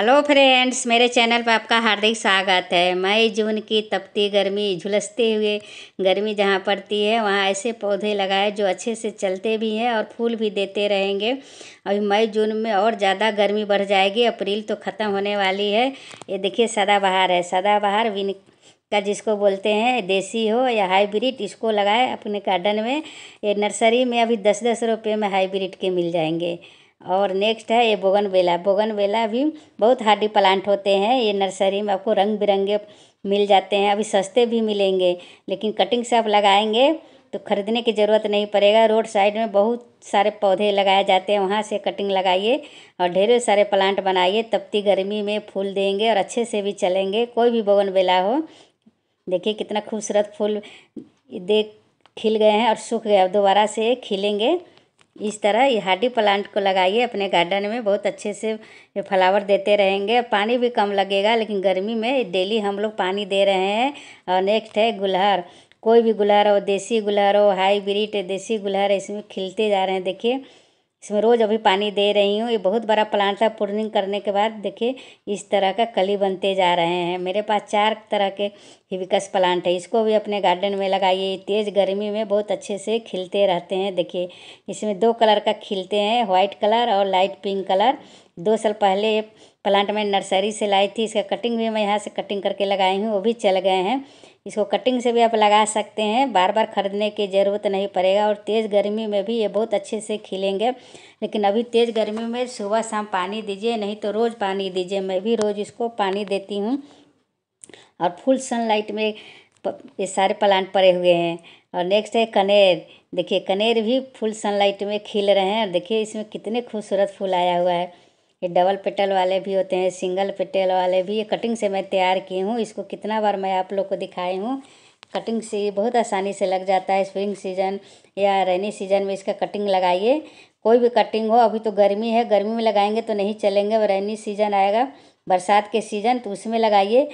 Hello friends मेरे channel पर आपका हार्दिक स्वागत है मई जून की तपती गर्मी झुलसते हुए गर्मी जहाँ पड़ती है वहाँ ऐसे पौधे लगाए जो अच्छे से चलते भी हैं और फूल भी देते रहेंगे अभी मई जून में और ज़्यादा गर्मी बढ़ जाएगी अप्रैल तो ख़त्म होने वाली है ये देखिए सदाबहार है सदाबहार विन का जिसको बोलते हैं देसी हो या हाईब्रिड इसको लगाए अपने गार्डन में ये नर्सरी में अभी दस दस रुपये में हाईब्रिड के मिल जाएंगे और नेक्स्ट है ये बोगन बेला बोगन बेला भी बहुत हार्डी प्लांट होते हैं ये नर्सरी में आपको रंग बिरंगे मिल जाते हैं अभी सस्ते भी मिलेंगे लेकिन कटिंग से आप लगाएंगे तो ख़रीदने की ज़रूरत नहीं पड़ेगा रोड साइड में बहुत सारे पौधे लगाए जाते हैं वहाँ से कटिंग लगाइए और ढेरों सारे प्लांट बनाइए तपती गर्मी में फूल देंगे और अच्छे से भी चलेंगे कोई भी बोगन बेला हो देखिए कितना खूबसूरत फूल देख खिल गए हैं और सूख गए अब दोबारा से खिलेंगे इस तरह ये हार्डी प्लांट को लगाइए अपने गार्डन में बहुत अच्छे से ये फ्लावर देते रहेंगे पानी भी कम लगेगा लेकिन गर्मी में डेली हम लोग पानी दे रहे हैं और नेक्स्ट है गुलहर कोई भी गुलहर हो देसी गुलहर हो हाईब्रिड देसी गुलहर इसमें खिलते जा रहे हैं देखिए इसमें रोज अभी पानी दे रही हूँ ये बहुत बड़ा प्लांट था पुर्निंग करने के बाद देखिए इस तरह का कली बनते जा रहे हैं मेरे पास चार तरह के हिबिकस प्लांट है इसको भी अपने गार्डन में लगाइए तेज़ गर्मी में बहुत अच्छे से खिलते रहते हैं देखिए इसमें दो कलर का खिलते हैं वाइट कलर और लाइट पिंक कलर दो साल पहले प्लांट मैं नर्सरी से लाई थी इसका कटिंग भी मैं यहाँ से कटिंग करके लगाई हूँ वो भी चल गए हैं इसको कटिंग से भी आप लगा सकते हैं बार बार ख़रीदने की ज़रूरत नहीं पड़ेगा और तेज़ गर्मी में भी ये बहुत अच्छे से खिलेंगे लेकिन अभी तेज़ गर्मी में सुबह शाम पानी दीजिए नहीं तो रोज़ पानी दीजिए मैं भी रोज़ इसको पानी देती हूँ और फुल सनलाइट में ये सारे प्लांट पड़े हुए हैं और नेक्स्ट है कनेर देखिए कनेर भी फुल सनलाइट में खिल रहे हैं और देखिए इसमें कितने खूबसूरत फूल आया हुआ है ये डबल पेटल वाले भी होते हैं सिंगल पेटल वाले भी ये कटिंग से मैं तैयार की हूँ इसको कितना बार मैं आप लोग को दिखाई हूँ कटिंग से बहुत आसानी से लग जाता है स्प्रिंग सीजन या रेनी सीजन में इसका कटिंग लगाइए कोई भी कटिंग हो अभी तो गर्मी है गर्मी में लगाएंगे तो नहीं चलेंगे रेनी सीजन आएगा बरसात के सीजन तो उसमें लगाइए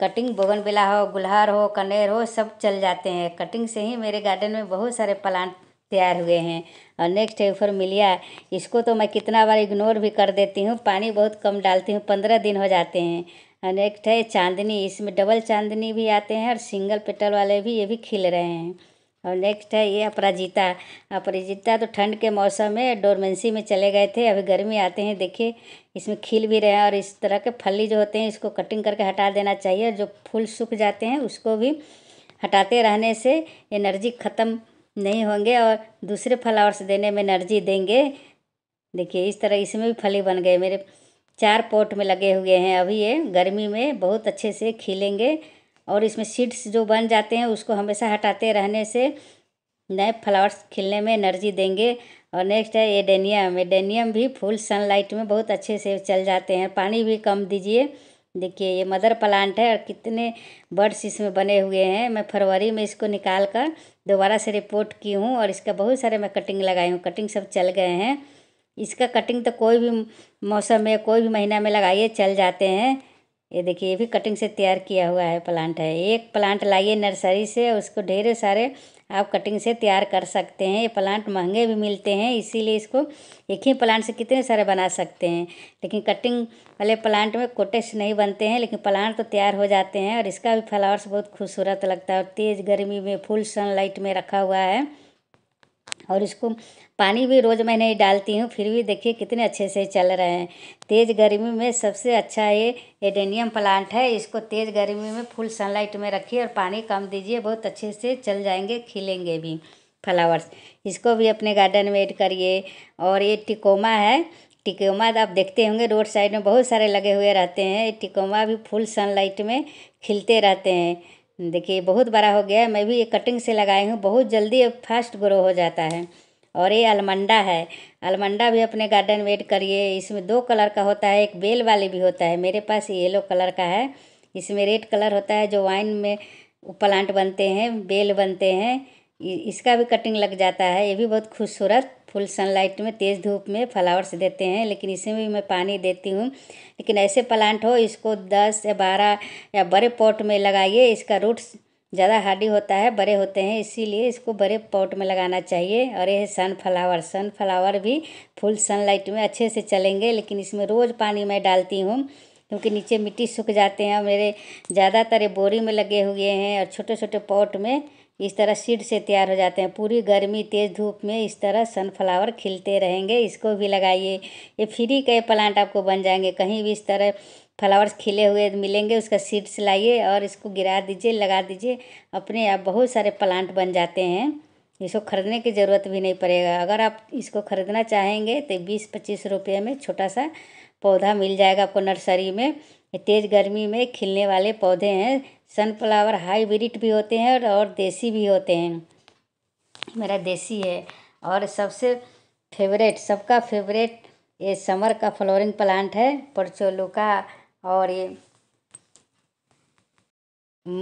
कटिंग बोगनविला हो गुल्हार हो कनेर हो सब चल जाते हैं कटिंग से ही मेरे गार्डन में बहुत सारे प्लांट तैयार हुए हैं और नेक्स्ट है मिलिया इसको तो मैं कितना बार इग्नोर भी कर देती हूँ पानी बहुत कम डालती हूँ पंद्रह दिन हो जाते हैं और नेक्स्ट है चांदनी इसमें डबल चांदनी भी आते हैं और सिंगल पेटल वाले भी ये भी खिल रहे हैं और नेक्स्ट है ये अपराजिता अपराजिता तो ठंड के मौसम में डोरमेंसी में चले गए थे अभी गर्मी आते हैं देखिए इसमें खिल भी रहे हैं और इस तरह के फली जो होते हैं इसको कटिंग करके हटा देना चाहिए जो फूल सूख जाते हैं उसको भी हटाते रहने से एनर्जी ख़त्म नहीं होंगे और दूसरे फ्लावर्स देने में एनर्जी देंगे देखिए इस तरह इसमें भी फली बन गए मेरे चार पॉट में लगे हुए हैं अभी ये गर्मी में बहुत अच्छे से खिलेंगे और इसमें सीड्स जो बन जाते हैं उसको हमेशा हटाते रहने से नए फ्लावर्स खिलने में एनर्जी देंगे और नेक्स्ट है एडेनियम एडेनियम भी फुल सनलाइट में बहुत अच्छे से चल जाते हैं पानी भी कम दीजिए देखिए ये मदर प्लांट है और कितने बर्ड्स इसमें बने हुए हैं मैं फरवरी में इसको निकाल कर दोबारा से रिपोर्ट की हूँ और इसका बहुत सारे मैं कटिंग लगाई हूँ कटिंग सब चल गए हैं इसका कटिंग तो कोई भी मौसम में कोई भी महीना में लगाइए चल जाते हैं ये देखिए ये भी कटिंग से तैयार किया हुआ है प्लांट है एक प्लांट लाइए नर्सरी से उसको ढेर सारे आप कटिंग से तैयार कर सकते हैं ये प्लांट महंगे भी मिलते हैं इसीलिए इसको एक ही प्लांट से कितने सारे बना सकते हैं लेकिन कटिंग वाले प्लांट में कोटेस नहीं बनते हैं लेकिन प्लांट तो तैयार हो जाते हैं और इसका भी फ्लावर्स बहुत खूबसूरत लगता है और तेज़ गर्मी में फुल सनलाइट में रखा हुआ है और इसको पानी भी रोज़ मैं नहीं डालती हूँ फिर भी देखिए कितने अच्छे से चल रहे हैं तेज़ गर्मी में सबसे अच्छा ये एडेनियम प्लांट है इसको तेज़ गर्मी में फुल सनलाइट में रखिए और पानी कम दीजिए बहुत अच्छे से चल जाएंगे खिलेंगे भी फ्लावर्स इसको भी अपने गार्डन में एड करिए और ये टिकोमा है टिकोमा आप देखते होंगे रोड साइड में बहुत सारे लगे हुए रहते हैं टिकोमा भी फुल सनलाइट में खिलते रहते हैं देखिए बहुत बड़ा हो गया है मैं भी ये कटिंग से लगाई हूँ बहुत जल्दी फास्ट ग्रो हो जाता है और ये अलमंडा है अलमंडा भी अपने गार्डन में एड करिए इसमें दो कलर का होता है एक बेल वाले भी होता है मेरे पास येलो कलर का है इसमें रेड कलर होता है जो वाइन में प्लांट बनते हैं बेल बनते हैं इसका भी कटिंग लग जाता है ये भी बहुत खूबसूरत फुल सनलाइट में तेज़ धूप में फ्लावर्स देते हैं लेकिन इसमें भी मैं पानी देती हूँ लेकिन ऐसे प्लांट हो इसको दस या बारह या बड़े पॉट में लगाइए इसका रूट्स ज़्यादा हार्डी होता है बड़े होते हैं इसीलिए इसको बड़े पॉट में लगाना चाहिए और यह सन फ्लावर सन फ्लावर भी फुल सनलाइट में अच्छे से चलेंगे लेकिन इसमें रोज़ पानी मैं डालती हूँ क्योंकि नीचे मिट्टी सूख जाते हैं और मेरे ज़्यादातर बोरी में लगे हुए हैं और छोटे छोटे पॉट में इस तरह सीड से तैयार हो जाते हैं पूरी गर्मी तेज़ धूप में इस तरह सनफ्लावर खिलते रहेंगे इसको भी लगाइए ये फ्री के प्लांट आपको बन जाएंगे कहीं भी इस तरह फ्लावर्स खिले हुए मिलेंगे उसका सीड्स लाइए और इसको गिरा दीजिए लगा दीजिए अपने आप बहुत सारे प्लांट बन जाते हैं इसको ख़रीदने की ज़रूरत भी नहीं पड़ेगा अगर आप इसको ख़रीदना चाहेंगे तो बीस पच्चीस रुपये में छोटा सा पौधा मिल जाएगा आपको नर्सरी में तेज़ गर्मी में खिलने वाले पौधे हैं सनफ्लावर हाईब्रिड भी होते हैं और देसी भी होते हैं मेरा देसी है और सबसे फेवरेट सबका फेवरेट ये समर का फ्लोरिंग प्लांट है का और ये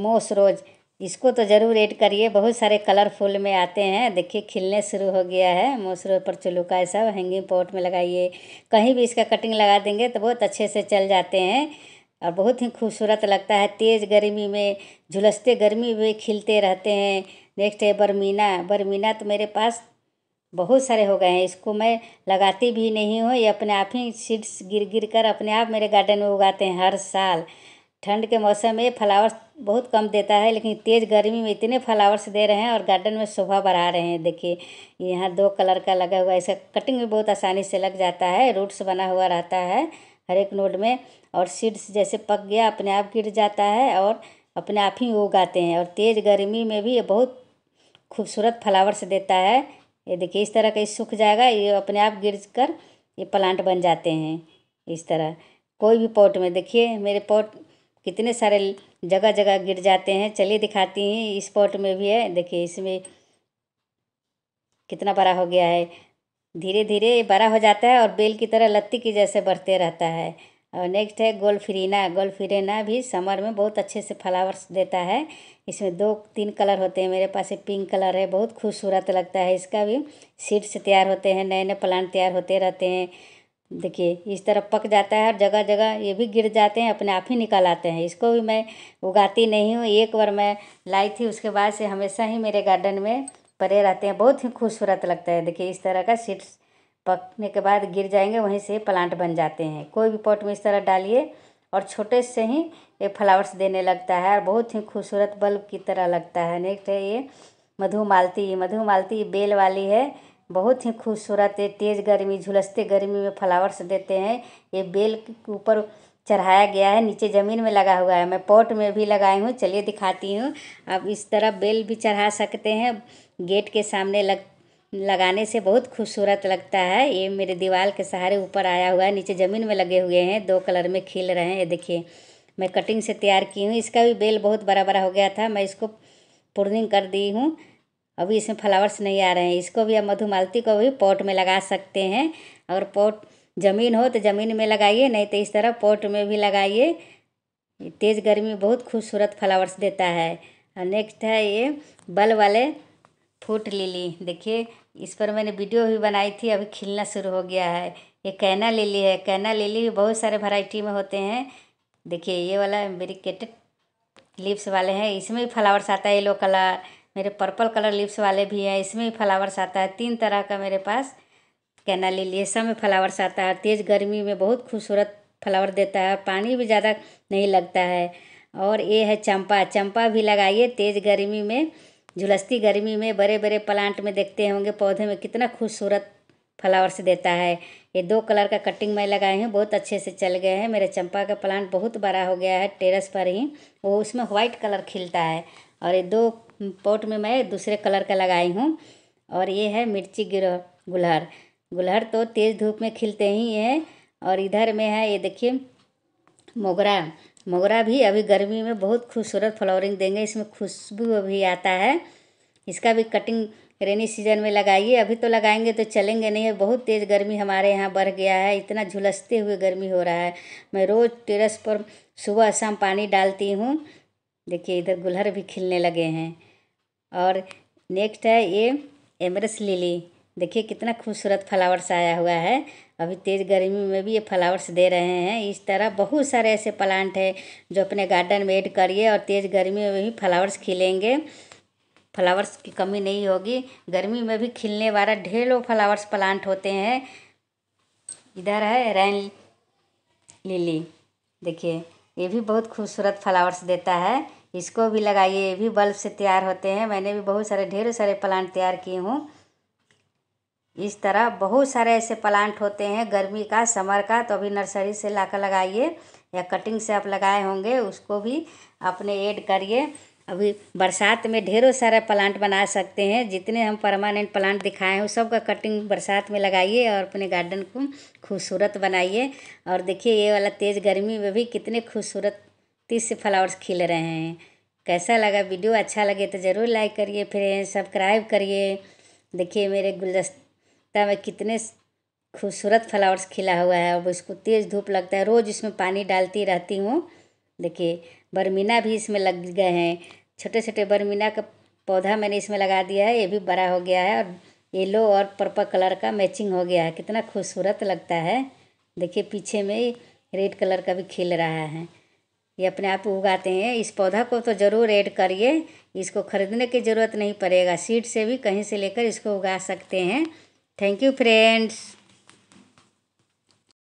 मोस रोज इसको तो ज़रूर ऐड करिए बहुत सारे कलरफुल में आते हैं देखिए खिलने शुरू हो गया है मोसरो पर चुलुका सब हैंगिंग पॉट में लगाइए कहीं भी इसका कटिंग लगा देंगे तो बहुत अच्छे से चल जाते हैं और बहुत ही खूबसूरत लगता है तेज़ गर्मी में झुलसते गर्मी में खिलते रहते हैं नेक्स्ट है बरमीना बरमीना तो मेरे पास बहुत सारे हो गए हैं इसको मैं लगाती भी नहीं हूँ ये अपने आप ही सीड्स गिर गिर कर अपने आप मेरे गार्डन में उगाते हैं हर साल ठंड के मौसम में फ्लावर्स बहुत कम देता है लेकिन तेज़ गर्मी में इतने फ्लावर्स दे रहे हैं और गार्डन में शोभा बढ़ा रहे हैं देखिए यहाँ दो कलर का लगा हुआ है इसका कटिंग भी बहुत आसानी से लग जाता है रूट्स बना हुआ रहता है हर एक नोड में और सीड्स जैसे पक गया अपने आप गिर जाता है और अपने आप ही उगाते हैं और तेज़ गर्मी में भी ये बहुत खूबसूरत फ्लावर्स देता है ये देखिए इस तरह का ये सूख जाएगा ये अपने आप गिर कर ये प्लांट बन जाते हैं इस तरह कोई भी पॉट में देखिए मेरे पॉट कितने सारे जगह जगह गिर जाते हैं चलिए दिखाती हैं इस पॉट में भी है देखिए इसमें कितना बड़ा हो गया है धीरे धीरे बड़ा हो जाता है और बेल की तरह लत्ती की जैसे बढ़ते रहता है और नेक्स्ट है गोलफिरीना गोलफिरीना भी समर में बहुत अच्छे से फ्लावर्स देता है इसमें दो तीन कलर होते हैं मेरे पास ये पिंक कलर है बहुत खूबसूरत लगता है इसका भी सीड्स तैयार होते हैं नए नए प्लांट तैयार होते रहते हैं देखिए इस तरह पक जाता है और जगह जगह ये भी गिर जाते हैं अपने आप ही निकल आते हैं इसको भी मैं उगाती नहीं हूँ एक बार मैं लाई थी उसके बाद से हमेशा ही मेरे गार्डन में परे रहते हैं बहुत ही खूबसूरत लगता है देखिए इस तरह का सीड्स पकने के बाद गिर जाएंगे वहीं से प्लांट बन जाते हैं कोई भी पॉट में इस तरह डालिए और छोटे से ही ये फ्लावर्स देने लगता है और बहुत ही खूबसूरत बल्ब की तरह लगता है नेक्स्ट है ये मधुमालती मधुमालती बेल वाली है बहुत ही खूबसूरत है तेज़ गर्मी झुलसते गर्मी में फ्लावर्स देते हैं ये बेल के ऊपर चढ़ाया गया है नीचे ज़मीन में लगा हुआ है मैं पॉट में भी लगाई हूँ चलिए दिखाती हूँ आप इस तरह बेल भी चढ़ा सकते हैं गेट के सामने लग लगाने से बहुत खूबसूरत लगता है ये मेरे दीवार के सहारे ऊपर आया हुआ है नीचे ज़मीन में लगे हुए हैं दो कलर में खिल रहे हैं ये देखिए मैं कटिंग से तैयार की हूँ इसका भी बेल बहुत बड़ा बड़ा हो गया था मैं इसको पुर्निंग कर दी हूँ अभी इसमें फ्लावर्स नहीं आ रहे हैं इसको भी आप मधुमालती को भी पॉट में लगा सकते हैं और पॉट ज़मीन हो तो ज़मीन में लगाइए नहीं तो इस तरह पॉट में भी लगाइए तेज़ गर्मी बहुत खूबसूरत फ्लावर्स देता है और नेक्स्ट है ये बल वाले फूट लिली देखिए इस पर मैंने वीडियो भी बनाई थी अभी खिलना शुरू हो गया है ये कैना लिली है कैना लिली भी बहुत सारे वैरायटी में होते हैं देखिए ये वाला मेरिकेटेड लिप्स वाले हैं इसमें भी फ्लावर्स आता है येलो कलर मेरे पर्पल कलर लिप्स वाले भी हैं इसमें भी फ्लावर्स आता है तीन तरह का मेरे पास कैना लिली सब में फ्लावर्स आता है तेज़ गर्मी में बहुत खूबसूरत फ्लावर देता है पानी भी ज़्यादा नहीं लगता है और ये है चंपा चंपा भी लगाइए तेज़ गर्मी में झुलसती गर्मी में बड़े बड़े प्लांट में देखते होंगे पौधे में कितना खूबसूरत फ्लावर्स देता है ये दो कलर का कटिंग मैं लगाई हूँ बहुत अच्छे से चल गए हैं मेरे चंपा का प्लांट बहुत बड़ा हो गया है टेरेस पर ही वो उसमें व्हाइट कलर खिलता है और ये दो पॉट में मैं दूसरे कलर का लगाई हूँ और ये है मिर्ची गिर गुलहर गुलहर तो तेज़ धूप में खिलते ही है और इधर में है ये देखिए मोगरा मोगरा भी अभी गर्मी में बहुत खूबसूरत फ्लावरिंग देंगे इसमें खुशबू भी आता है इसका भी कटिंग रेनी सीजन में लगाइए अभी तो लगाएंगे तो चलेंगे नहीं है बहुत तेज़ गर्मी हमारे यहाँ बढ़ गया है इतना झुलसते हुए गर्मी हो रहा है मैं रोज़ टेरस पर सुबह शाम पानी डालती हूँ देखिए इधर गुलहर भी खिलने लगे हैं और नेक्स्ट है ये एमरस लिली देखिए कितना खूबसूरत फ्लावर्स आया हुआ है अभी तेज़ गर्मी में भी ये फ्लावर्स दे रहे हैं इस तरह बहुत सारे ऐसे प्लांट है जो अपने गार्डन में एड करिए और तेज़ गर्मी में भी फ्लावर्स खिलेंगे फ्लावर्स की कमी नहीं होगी गर्मी में भी खिलने वाला ढेरों फ्लावर्स प्लांट होते हैं इधर है रैन लिली देखिए ये भी बहुत खूबसूरत फ्लावर्स देता है इसको भी लगाइए ये भी बल्ब से तैयार होते हैं मैंने भी बहुत सारे ढेरों सारे प्लांट तैयार किए हूँ इस तरह बहुत सारे ऐसे प्लांट होते हैं गर्मी का समर का तो अभी नर्सरी से लाकर लगाइए या कटिंग से आप लगाए होंगे उसको भी अपने ऐड करिए अभी बरसात में ढेरों सारा प्लांट बना सकते हैं जितने हम परमानेंट प्लांट दिखाए हैं सब का कटिंग बरसात में लगाइए और अपने गार्डन को खूबसूरत बनाइए और देखिए ये वाला तेज़ गर्मी में भी कितने खूबसूरत तीस से फ्लावर्स खिल रहे हैं कैसा लगा वीडियो अच्छा लगे तो ज़रूर लाइक करिए फिर सब्सक्राइब करिए देखिए मेरे गुलदस्त लगता है मैं कितने खूबसूरत फ्लावर्स खिला हुआ है अब इसको तेज़ धूप लगता है रोज़ इसमें पानी डालती रहती हूँ देखिए बरमीना भी इसमें लग गए हैं छोटे छोटे बरमीना का पौधा मैंने इसमें लगा दिया है ये भी बड़ा हो गया है और येलो और पर्पल कलर का मैचिंग हो गया है कितना खूबसूरत लगता है देखिए पीछे में रेड कलर का भी खिल रहा है ये अपने आप उगाते हैं इस पौधा को तो ज़रूर ऐड करिए इसको ख़रीदने की ज़रूरत नहीं पड़ेगा सीड से भी कहीं से लेकर इसको उगा सकते हैं Thank you friends.